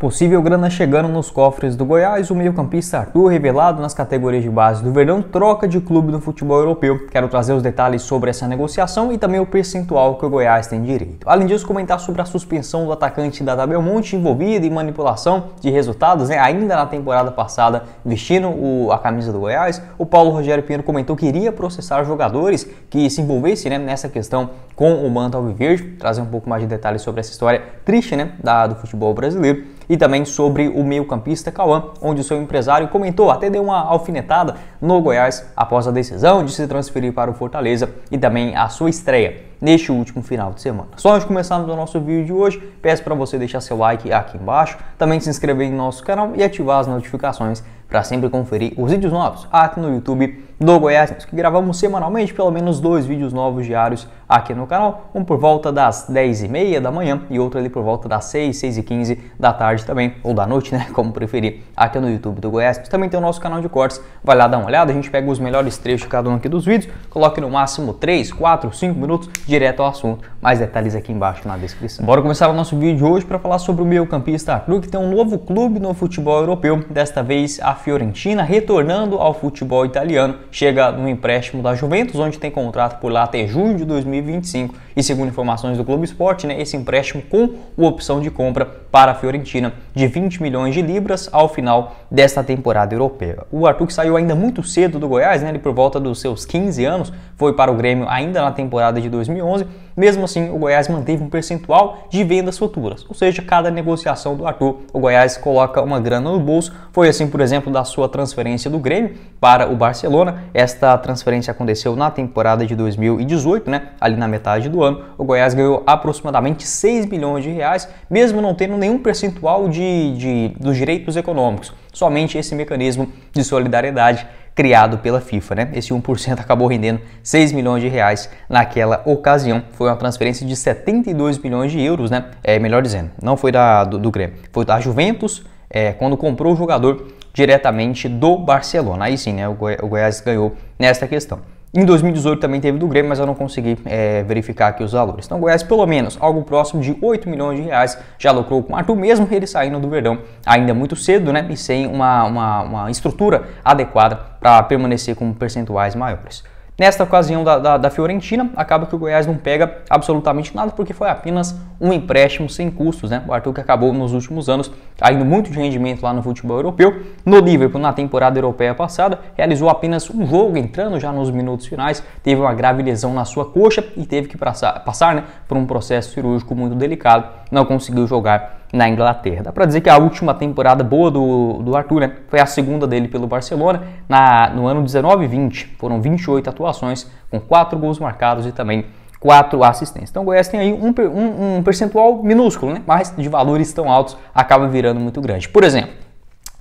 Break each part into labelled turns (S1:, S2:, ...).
S1: Possível grana chegando nos cofres do Goiás, o meio-campista Arthur, revelado nas categorias de base do Verdão, troca de clube no futebol europeu. Quero trazer os detalhes sobre essa negociação e também o percentual que o Goiás tem direito. Além disso, comentar sobre a suspensão do atacante da Monte envolvida em manipulação de resultados, né? ainda na temporada passada, vestindo o, a camisa do Goiás. O Paulo Rogério Pinheiro comentou que iria processar jogadores que se envolvessem né, nessa questão com o Manto Alviverde. Trazer um pouco mais de detalhes sobre essa história triste né, da, do futebol brasileiro e também sobre o meio-campista Cauã, onde o seu empresário comentou, até deu uma alfinetada no Goiás após a decisão de se transferir para o Fortaleza e também a sua estreia neste último final de semana. Só antes de começarmos o nosso vídeo de hoje, peço para você deixar seu like aqui embaixo, também se inscrever em nosso canal e ativar as notificações para sempre conferir os vídeos novos aqui no YouTube do Goiás, que gravamos semanalmente pelo menos dois vídeos novos diários aqui no canal, um por volta das 10h30 da manhã e outro ali por volta das 6, 6h15 da tarde também, ou da noite, né, como preferir, aqui no YouTube do Goiás. Também tem o nosso canal de cortes, vai lá dar uma olhada, a gente pega os melhores trechos de cada um aqui dos vídeos, coloque no máximo 3, 4, 5 minutos direto ao assunto. Mais detalhes aqui embaixo na descrição. Bora começar o nosso vídeo de hoje para falar sobre o meio-campista Arthur, que tem um novo clube no futebol europeu, desta vez a Fiorentina, retornando ao futebol italiano chega no empréstimo da Juventus, onde tem contrato por lá até junho de 2025. E segundo informações do Globo Esporte, né, esse empréstimo com opção de compra para a Fiorentina de 20 milhões de libras ao final desta temporada europeia. O Arthur que saiu ainda muito cedo do Goiás, né, ele por volta dos seus 15 anos, foi para o Grêmio ainda na temporada de 2011 mesmo assim, o Goiás manteve um percentual de vendas futuras, ou seja, cada negociação do Arthur, o Goiás coloca uma grana no bolso. Foi assim, por exemplo, da sua transferência do Grêmio para o Barcelona. Esta transferência aconteceu na temporada de 2018, né? Ali na metade do ano, o Goiás ganhou aproximadamente 6 milhões de reais, mesmo não tendo nenhum percentual de, de dos direitos econômicos somente esse mecanismo de solidariedade criado pela FIFA, né? Esse 1% acabou rendendo 6 milhões de reais naquela ocasião. Foi uma transferência de 72 milhões de euros, né? É, melhor dizendo, não foi da, do, do Grêmio, foi da Juventus, é, quando comprou o jogador diretamente do Barcelona. Aí sim, né? O, Goi o Goiás ganhou nesta questão. Em 2018 também teve do Grêmio, mas eu não consegui é, verificar aqui os valores. Então, Goiás, pelo menos, algo próximo de 8 milhões de reais, já lucrou com o Arthur, mesmo ele saindo do Verdão ainda muito cedo, né? E sem uma, uma, uma estrutura adequada para permanecer com percentuais maiores. Nesta ocasião da, da, da, Fiorentina, acaba que o Goiás não pega absolutamente nada, porque foi apenas um empréstimo sem custos, né? O Arthur que acabou nos últimos anos caindo muito de rendimento lá no futebol europeu. No Liverpool, na temporada europeia passada, realizou apenas um jogo, entrando já nos minutos finais, teve uma grave lesão na sua coxa e teve que passar, passar né, por um processo cirúrgico muito delicado, não conseguiu jogar na Inglaterra. Dá para dizer que a última temporada boa do, do Arthur né, foi a segunda dele pelo Barcelona na, no ano 19 e 20. Foram 28 atuações, com 4 gols marcados e também 4 assistências. Então o Goiás tem aí um, um, um percentual minúsculo, né, mas de valores tão altos acaba virando muito grande. Por exemplo,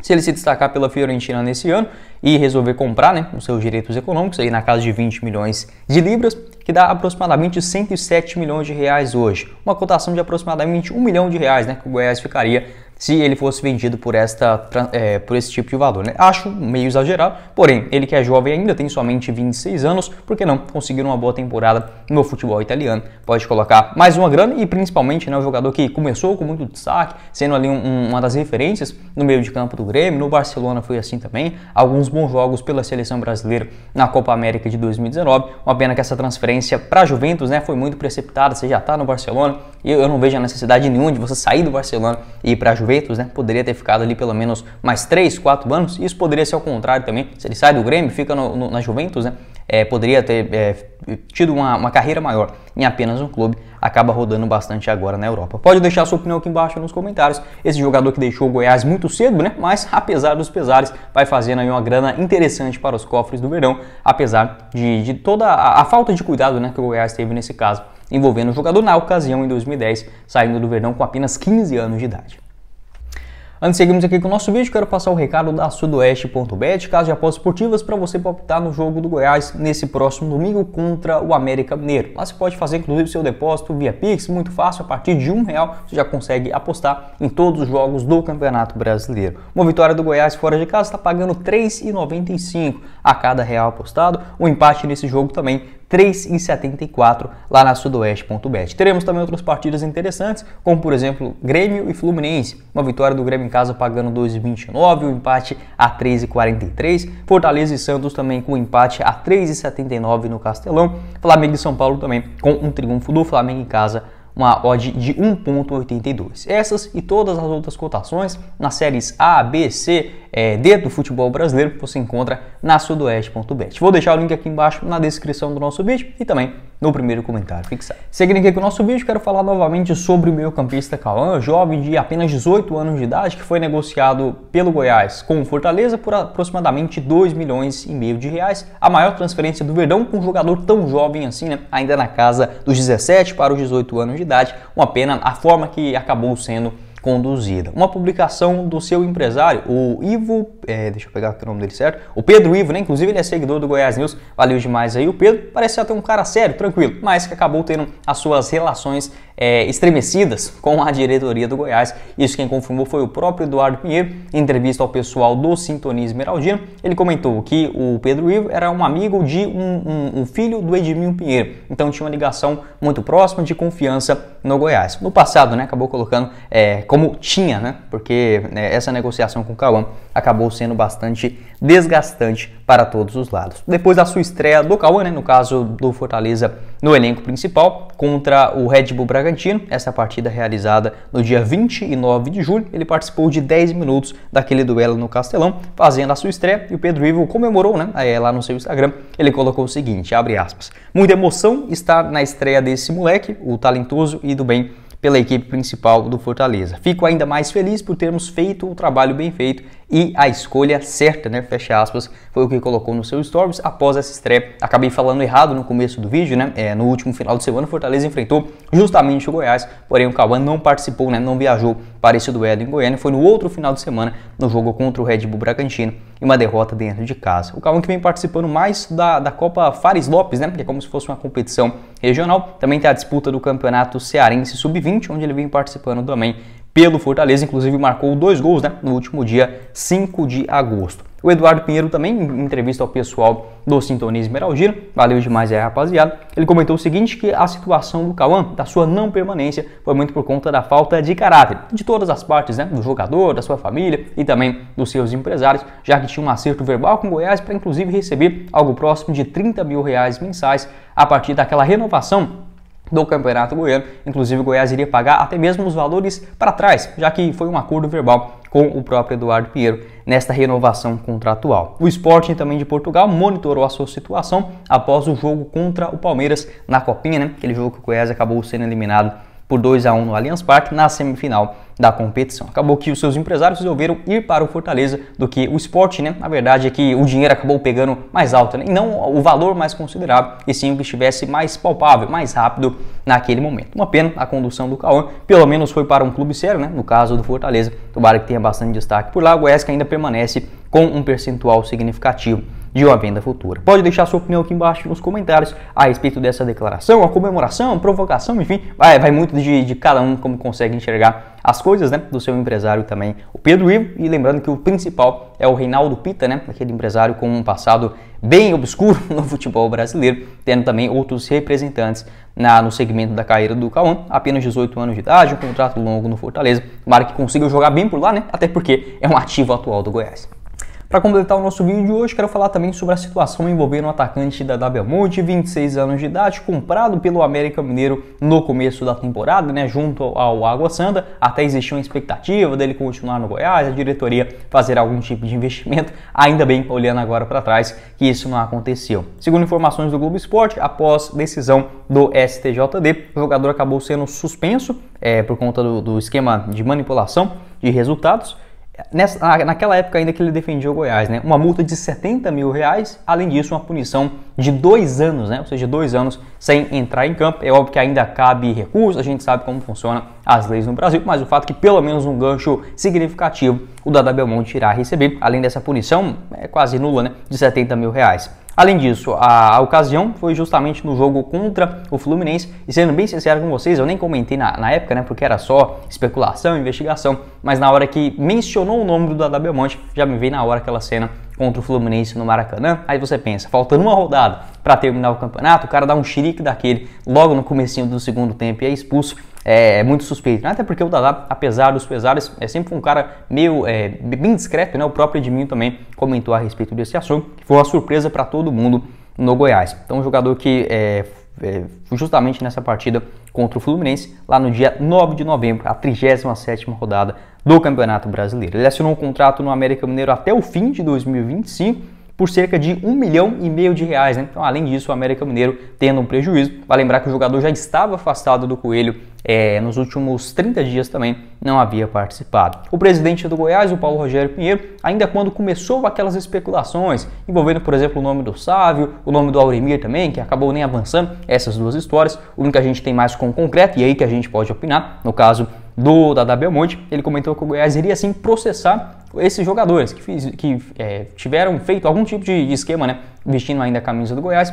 S1: se ele se destacar pela Fiorentina nesse ano e resolver comprar né, os seus direitos econômicos, aí na casa de 20 milhões de libras, que dá aproximadamente 107 milhões de reais hoje. Uma cotação de aproximadamente 1 milhão de reais, né, que o Goiás ficaria se ele fosse vendido por, esta, é, por esse tipo de valor. Né? Acho meio exagerado, porém, ele que é jovem ainda, tem somente 26 anos, por que não conseguir uma boa temporada no futebol italiano? Pode colocar mais uma grana e principalmente né, um jogador que começou com muito destaque, sendo ali um, uma das referências no meio de campo do Grêmio, no Barcelona foi assim também, alguns bons jogos pela seleção brasileira na Copa América de 2019, uma pena que essa transferência para a Juventus né, foi muito precipitada, você já está no Barcelona, e eu não vejo a necessidade nenhuma de você sair do Barcelona e ir para a Juventus Juventus, né? Poderia ter ficado ali pelo menos mais 3, 4 anos. Isso poderia ser ao contrário também. Se ele sai do Grêmio, fica no, no, na Juventus, né? É, poderia ter é, tido uma, uma, carreira maior em apenas um clube, acaba rodando bastante agora na Europa. Pode deixar sua opinião aqui embaixo nos comentários. Esse jogador que deixou o Goiás muito cedo, né? Mas apesar dos pesares, vai fazendo aí uma grana interessante para os cofres do verão, apesar de, de toda a, a, falta de cuidado né, que o Goiás teve nesse caso, envolvendo o jogador na ocasião em 2010, saindo do verão com apenas 15 anos de idade. Antes de seguirmos aqui com o nosso vídeo, quero passar o recado da Sudoeste.bet, casa de apostas esportivas, para você optar no jogo do Goiás nesse próximo domingo contra o América Mineiro. Lá você pode fazer, inclusive, seu depósito via Pix, muito fácil, a partir de um real você já consegue apostar em todos os jogos do Campeonato Brasileiro. Uma vitória do Goiás fora de casa está pagando R$ 3,95 a cada real apostado, O empate nesse jogo também 3,74 lá na sudoeste.bet. Teremos também outras partidas interessantes, como por exemplo Grêmio e Fluminense. Uma vitória do Grêmio em casa pagando 2,29, o um empate a 3,43. Fortaleza e Santos também com um empate a 3,79 no Castelão. Flamengo e São Paulo também com um triunfo do Flamengo em casa uma odd de 1,82. Essas e todas as outras cotações nas séries A, B, C, é, D do futebol brasileiro você encontra na sudoeste.bet. Vou deixar o link aqui embaixo na descrição do nosso vídeo e também no primeiro comentário fixado. Seguindo aqui com o nosso vídeo, quero falar novamente sobre o meio-campista Cauã, jovem de apenas 18 anos de idade, que foi negociado pelo Goiás com o Fortaleza por aproximadamente 2 milhões e meio de reais, a maior transferência do Verdão com um jogador tão jovem assim, né? ainda na casa dos 17 para os 18 anos de idade, uma pena a forma que acabou sendo conduzida. Uma publicação do seu empresário, o Ivo, é, deixa eu pegar o nome dele certo, o Pedro Ivo, né? Inclusive ele é seguidor do Goiás News, valeu demais aí. O Pedro parece até um cara sério, tranquilo, mas que acabou tendo as suas relações é, estremecidas com a diretoria do Goiás. Isso quem confirmou foi o próprio Eduardo Pinheiro, em entrevista ao pessoal do Sintonia Esmeraldino. Ele comentou que o Pedro Ivo era um amigo de um, um, um filho do Edmil Pinheiro, então tinha uma ligação muito próxima de confiança no Goiás. No passado, né, acabou colocando é, como tinha, né, porque né, essa negociação com o Cauã acabou sendo bastante desgastante para todos os lados. Depois da sua estreia do Cauã, né, no caso do Fortaleza no elenco principal, contra o Red Bull Bragantino, essa partida realizada no dia 29 de julho, ele participou de 10 minutos daquele duelo no Castelão, fazendo a sua estreia e o Pedro Ivo comemorou né, lá no seu Instagram, ele colocou o seguinte, abre aspas, muita emoção está na estreia desse moleque, o talentoso e do bem pela equipe principal do Fortaleza. Fico ainda mais feliz por termos feito o trabalho bem feito e a escolha certa, né? Fecha aspas, foi o que colocou no seu stories após essa estreia. Acabei falando errado no começo do vídeo, né? É, no último final de semana, o Fortaleza enfrentou justamente o Goiás, porém o Cauã não participou, né? Não viajou para esse duelo em Goiânia. Foi no outro final de semana, no jogo contra o Red Bull Bragantino e uma derrota dentro de casa. O Cauã que vem participando mais da, da Copa Fares Lopes, né? Que é como se fosse uma competição regional. Também tem a disputa do Campeonato Cearense Sub-20, onde ele vem participando também pelo Fortaleza, inclusive marcou dois gols né, no último dia 5 de agosto. O Eduardo Pinheiro também, em entrevista ao pessoal do Sintonia Esmeraldino, valeu demais aí, rapaziada. Ele comentou o seguinte: que a situação do Cauã, da sua não permanência, foi muito por conta da falta de caráter de todas as partes, né? Do jogador, da sua família e também dos seus empresários, já que tinha um acerto verbal com Goiás para inclusive receber algo próximo de 30 mil reais mensais a partir daquela renovação do Campeonato Goiano. Inclusive, o Goiás iria pagar até mesmo os valores para trás, já que foi um acordo verbal com o próprio Eduardo Pinheiro nesta renovação contratual. O Sporting também de Portugal monitorou a sua situação após o jogo contra o Palmeiras na Copinha, né? aquele jogo que o Goiás acabou sendo eliminado por 2 a 1 no Allianz Parque na semifinal da competição. Acabou que os seus empresários resolveram ir para o Fortaleza do que o esporte, né? A verdade é que o dinheiro acabou pegando mais alto, né? E não o valor mais considerável, e sim o que estivesse mais palpável, mais rápido naquele momento. Uma pena a condução do Cauã, pelo menos foi para um clube sério, né? No caso do Fortaleza, tomara que tenha bastante destaque por lá. O Goiás ainda permanece com um percentual significativo de uma venda futura. Pode deixar sua opinião aqui embaixo nos comentários a respeito dessa declaração, a comemoração, a provocação, enfim, vai, vai muito de, de cada um como consegue enxergar as coisas né, do seu empresário também, o Pedro Ivo. E lembrando que o principal é o Reinaldo Pita, né, aquele empresário com um passado bem obscuro no futebol brasileiro, tendo também outros representantes na, no segmento da carreira do Cauã, apenas 18 anos de idade, um contrato longo no Fortaleza. Tomara que consiga jogar bem por lá, né? Até porque é um ativo atual do Goiás. Para completar o nosso vídeo de hoje, quero falar também sobre a situação envolvendo o atacante da W Monte, 26 anos de idade, comprado pelo América Mineiro no começo da temporada, né, junto ao Água Santa. Até existia uma expectativa dele continuar no Goiás, a diretoria fazer algum tipo de investimento. Ainda bem, olhando agora para trás, que isso não aconteceu. Segundo informações do Globo Esporte, após decisão do STJD, o jogador acabou sendo suspenso é, por conta do, do esquema de manipulação de resultados nessa, naquela época ainda que ele defendia o Goiás, né? Uma multa de 70 mil reais, além disso, uma punição de dois anos, né? Ou seja, dois anos sem entrar em campo. É óbvio que ainda cabe recurso, a gente sabe como funciona as leis no Brasil, mas o fato é que pelo menos um gancho significativo o Dada Belmonte irá receber, além dessa punição, é quase nula, né? De 70 mil reais. Além disso, a, a, ocasião foi justamente no jogo contra o Fluminense. E sendo bem sincero com vocês, eu nem comentei na, na época, né? Porque era só especulação, investigação. Mas na hora que mencionou o nome do Dada já me veio na hora aquela cena contra o Fluminense no Maracanã. Aí você pensa, faltando uma rodada para terminar o campeonato, o cara dá um xerique daquele logo no comecinho do segundo tempo e é expulso. É, é muito suspeito, né? até porque o Dadá, apesar dos pesares, é sempre um cara meio é, bem discreto, né? O próprio Edminho também comentou a respeito desse assunto, que foi uma surpresa para todo mundo no Goiás. Então, um jogador que é, é, justamente nessa partida contra o Fluminense, lá no dia 9 de novembro, a 37ª rodada do Campeonato Brasileiro. Ele assinou um contrato no América Mineiro até o fim de 2025, por cerca de um milhão e meio de reais. Né? Então, além disso, o América Mineiro tendo um prejuízo. Vai lembrar que o jogador já estava afastado do Coelho é, nos últimos 30 dias também não havia participado. O presidente do Goiás, o Paulo Rogério Pinheiro, ainda quando começou aquelas especulações envolvendo, por exemplo, o nome do Sávio, o nome do Auremir também, que acabou nem avançando, essas duas histórias, o único que a gente tem mais com concreto e aí que a gente pode opinar, no caso do Dada Belmonte, ele comentou que o Goiás iria sim processar esses jogadores que, fiz, que é, tiveram feito algum tipo de esquema, né, vestindo ainda a camisa do Goiás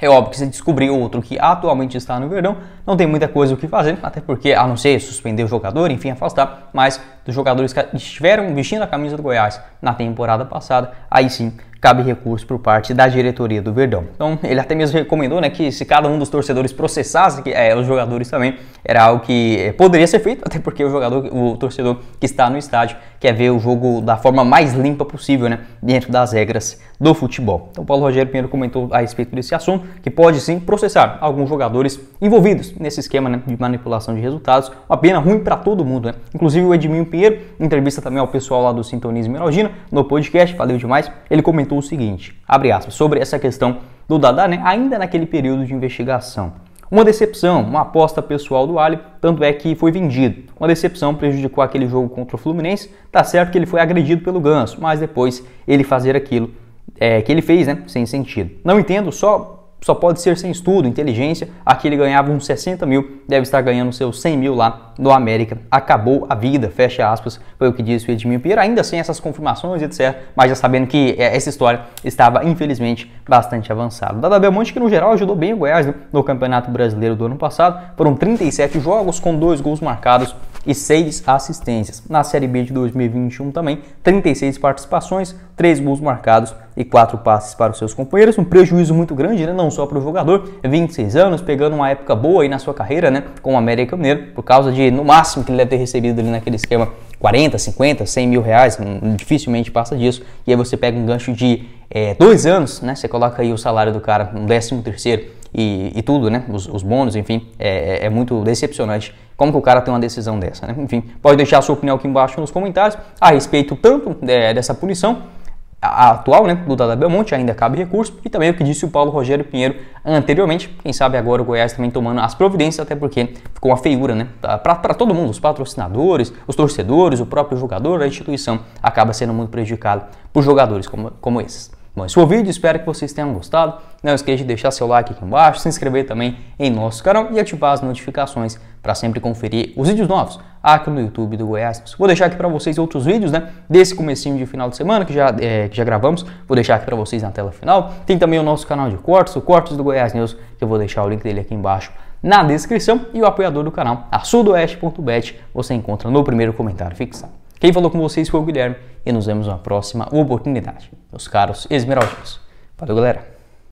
S1: é óbvio que se descobrir outro que atualmente está no Verdão, não tem muita coisa o que fazer, até porque, a não ser suspender o jogador, enfim, afastar, mas dos jogadores que estiveram vestindo a camisa do Goiás na temporada passada, aí sim cabe recurso por parte da diretoria do Verdão. Então, ele até mesmo recomendou né, que se cada um dos torcedores processasse que, é, os jogadores também, era algo que é, poderia ser feito, até porque o jogador, o torcedor que está no estádio quer ver o jogo da forma mais limpa possível, né, dentro das regras do futebol. Então, Paulo Rogério Pinheiro comentou a respeito desse assunto que pode sim processar alguns jogadores envolvidos nesse esquema né, de manipulação de resultados, uma pena ruim para todo mundo, né? Inclusive o Edminho Pinheiro, entrevista também ao pessoal lá do Sintonismo Melogina no podcast, valeu demais. Ele comentou o seguinte, abre aspas, sobre essa questão do Dadá, né, ainda naquele período de investigação. Uma decepção, uma aposta pessoal do Ali, tanto é que foi vendido. Uma decepção prejudicou aquele jogo contra o Fluminense. Tá certo que ele foi agredido pelo Ganso, mas depois ele fazer aquilo é, que ele fez, né, sem sentido. Não entendo, só só pode ser sem estudo, inteligência. Aqui ele ganhava uns 60 mil, deve estar ganhando seus 100 mil lá no América. Acabou a vida, fecha aspas, foi o que disse o Edmil Pinheiro, ainda sem essas confirmações, etc. Mas já sabendo que é, essa história estava, infelizmente, bastante avançada. Dada Belmonte, que no geral ajudou bem o Goiás né, no Campeonato Brasileiro do ano passado, foram 37 jogos com dois gols marcados e 6 assistências. Na Série B de 2021 também, 36 participações, 3 gols marcados e 4 passes para os seus companheiros. Um prejuízo muito grande, né? não só para o jogador, 26 anos, pegando uma época boa aí na sua carreira né? com o América Mineiro, por causa de, no máximo, que ele deve ter recebido ali naquele esquema 40, 50, 100 mil reais, dificilmente passa disso. E aí você pega um gancho de é, dois anos, né? Você coloca aí o salário do cara, um décimo terceiro e, e tudo, né? Os, os bônus, enfim, é, é, é muito decepcionante. Como que o cara tem uma decisão dessa, né? Enfim, pode deixar a sua opinião aqui embaixo nos comentários a respeito tanto é, dessa punição a atual né, do Dada Belmonte, ainda cabe recurso, e também o que disse o Paulo Rogério Pinheiro anteriormente, quem sabe agora o Goiás também tomando as providências, até porque ficou uma feiura né, para todo mundo, os patrocinadores, os torcedores, o próprio jogador, a instituição acaba sendo muito prejudicado por jogadores como, como esses foi o vídeo. Espero que vocês tenham gostado. Não esqueça de deixar seu like aqui embaixo, se inscrever também em nosso canal e ativar as notificações para sempre conferir os vídeos novos aqui no YouTube do Goiás. Vou deixar aqui para vocês outros vídeos, né? Desse comecinho de final de semana que já, é, que já gravamos. Vou deixar aqui para vocês na tela final. Tem também o nosso canal de cortes, o Cortes do Goiás News, que eu vou deixar o link dele aqui embaixo na descrição. E o apoiador do canal, a sudoeste.bet, você encontra no primeiro comentário fixado. Quem falou com vocês foi o Guilherme e nos vemos na próxima oportunidade. Meus caros esmeraldinos. Valeu, galera!